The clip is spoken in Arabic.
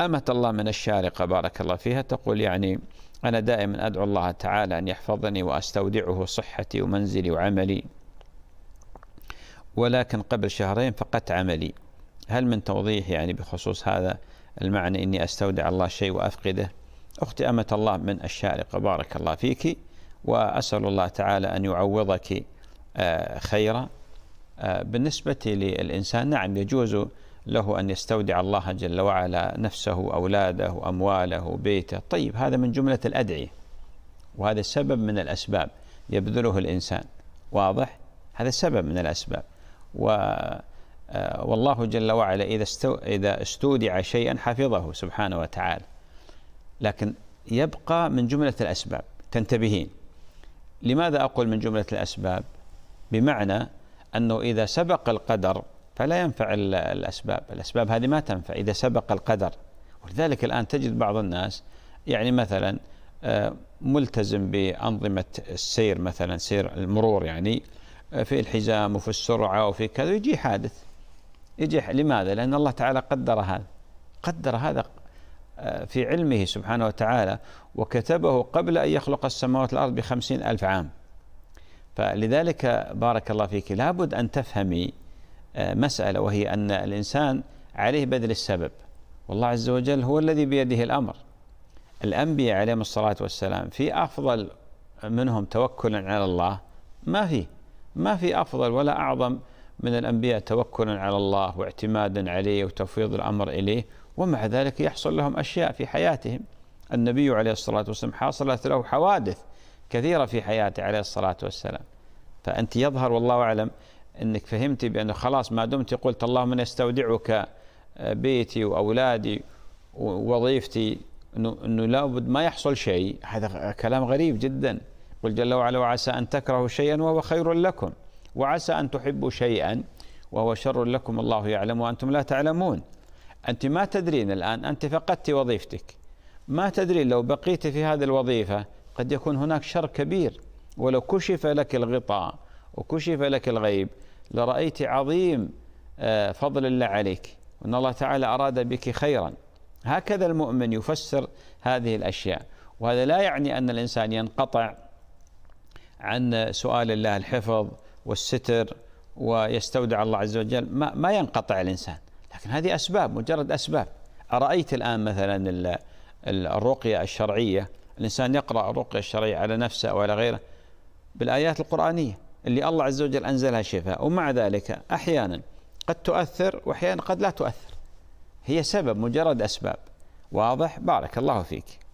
أمة الله من الشارقة بارك الله فيها تقول يعني أنا دائما أدعو الله تعالى أن يحفظني وأستودعه صحتي ومنزلي وعملي ولكن قبل شهرين فقدت عملي هل من توضيح يعني بخصوص هذا المعنى إني أستودع الله شيء وأفقده أختي أمة الله من الشارقة بارك الله فيك وأسأل الله تعالى أن يعوضك آه، خيرا آه، بالنسبة للإنسان نعم يجوز له أن يستودع الله جل وعلا نفسه أولاده أمواله بيته طيب هذا من جملة الأدعية وهذا سبب من الأسباب يبذله الإنسان واضح هذا سبب من الأسباب و آه، والله جل وعلا إذا إذا استودع شيئا حفظه سبحانه وتعالى لكن يبقى من جملة الأسباب تنتبهين لماذا أقول من جملة الأسباب بمعنى أنه إذا سبق القدر فلا ينفع الأسباب الأسباب هذه ما تنفع إذا سبق القدر ولذلك الآن تجد بعض الناس يعني مثلا آه، ملتزم بأنظمة السير مثلا سير المرور يعني آه، في الحزام وفي السرعة وفي كذا يجي حادث يجي لماذا؟ لأن الله تعالى قدر هذا قدر هذا آه، في علمه سبحانه وتعالى وكتبه قبل أن يخلق السماوات والأرض بخمسين ألف عام فلذلك بارك الله فيك لابد أن تفهمي آه، مسألة وهي أن الإنسان عليه بذل السبب والله عز وجل هو الذي بيده الأمر الأنبياء عليهم الصلاة والسلام في أفضل منهم توكلا على الله ما في ما في أفضل ولا أعظم من الأنبياء توكلا على الله واعتمادا عليه وتفويض الأمر إليه ومع ذلك يحصل لهم أشياء في حياتهم النبي عليه الصلاة والسلام حصلت له حوادث كثيرة في حياته عليه الصلاة والسلام فأنت يظهر والله أعلم انك فهمتي بانه خلاص ما دمت قلت اللهم انا استودعك آه، بيتي واولادي ووظيفتي انه انه لابد ما يحصل شيء هذا كلام غريب جدا قل جل وعلا وعسى ان تكرهوا شيئا وهو خير لكم وعسى ان تحبوا شيئا وهو شر لكم الله يعلم وانتم لا تعلمون انت ما تدرين الان انت فقدت وظيفتك ما تدرين لو بقيت في هذه الوظيفه قد يكون هناك شر كبير ولو كشف لك الغطاء وكشف لك الغيب لرأيت عظيم آه، فضل الله عليك وأن الله تعالى أراد بك خيرا هكذا المؤمن يفسر هذه الأشياء وهذا لا يعني أن الإنسان ينقطع عن سؤال الله الحفظ والستر ويستودع الله عز وجل ما, ما ينقطع الإنسان لكن هذه أسباب مجرد أسباب أرأيت الآن مثلا الرقية الشرعية الإنسان يقرأ الرقية الشرعية على نفسه وعلى غيره بالآيات القرآنية اللي الله عز وجل أنزلها شفاء ومع ذلك أحيانا قد تؤثر وأحيانا قد لا تؤثر هي سبب مجرد أسباب واضح بارك الله فيك